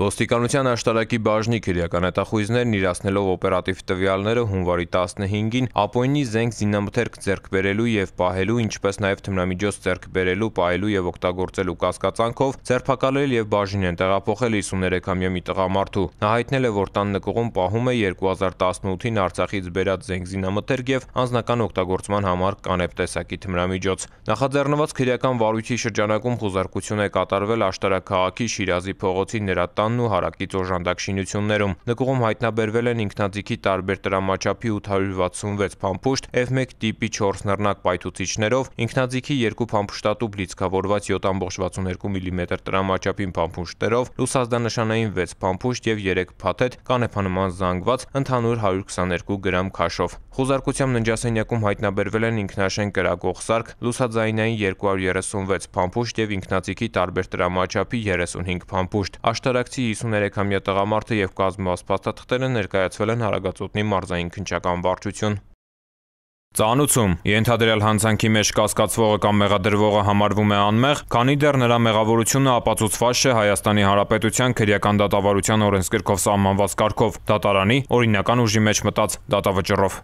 Ոստիկանության աշտարակի բաժնի քրեականատախույզներն իրացնելով օպերատիվ տվյալները հունվարի 15-ին ապօրինի զենք զինամթերք ձեռք բերելու և պահելու, ինչպես նաև թմրամիջոց ձեռք բերելու, պահելու և օգտագործելու կասկածանքով ձերբակալել և բաժին են տեղափոխել 53-ամյա մի տղամարդու։ Նա հայտնել է, որ տան նկուղում պահում է 2018-ին Արցախից բերած զենք զինամթերք և անձնական օգտագործման համար կանեփ տեսակի թմրամիջոց։ Նախաձեռնված քրեական վարույթի շրջանակում խուզարկություն է կատարվել աշտարակ քաղաքի Շիրազի փողոցի Նրա Վրաստանն ու հարակից օժանդակ շինություններում։ Նկուղում հայտնաբերվել են ինքնաձիգի տարբեր տրամաչափի 866 փամփուշտ F1 տիպի 4 նռնակ պայթուցիչներով, ինքնաձիգի 2 փամփուշտատու բլիցքավորված 7.62 մմ տրամաչափին փամփուշտներով, լուսազդանշանային 6 փամփուշտ եւ 3 փաթեթ կանեփանման զանգված, ընդհանուր 122 գրամ քաշով։ Խոզարկությամբ ննջասենյակում հայտնաբերվել են ինքնաշեն կրակող սարք, լուսաձայնային 236 փամփուշտ եւ ինքնաձիգի տարբեր տրամաչափի 35 փամփուշտ։ Աշտարակ Գյումրեցի 53-ամյա տղամարդը եւ կազմված փաստաթղթերը ներկայացվել են Հարագածոտնի մարզային քնչական վարչություն։ Ծանուցում ենթադրյալ հանցանքի մեջ կասկածվողը կամ մեղադրվողը համարվում է անմեղ, քանի դեռ նրա մեղավորությունը ապացուցված չէ Հայաստանի Հանրապետության քրեական դատավարության օրենսգրքով սահմանված կարգով՝ դատարանի օրինական ուժի մեջ մտած դատավճռով։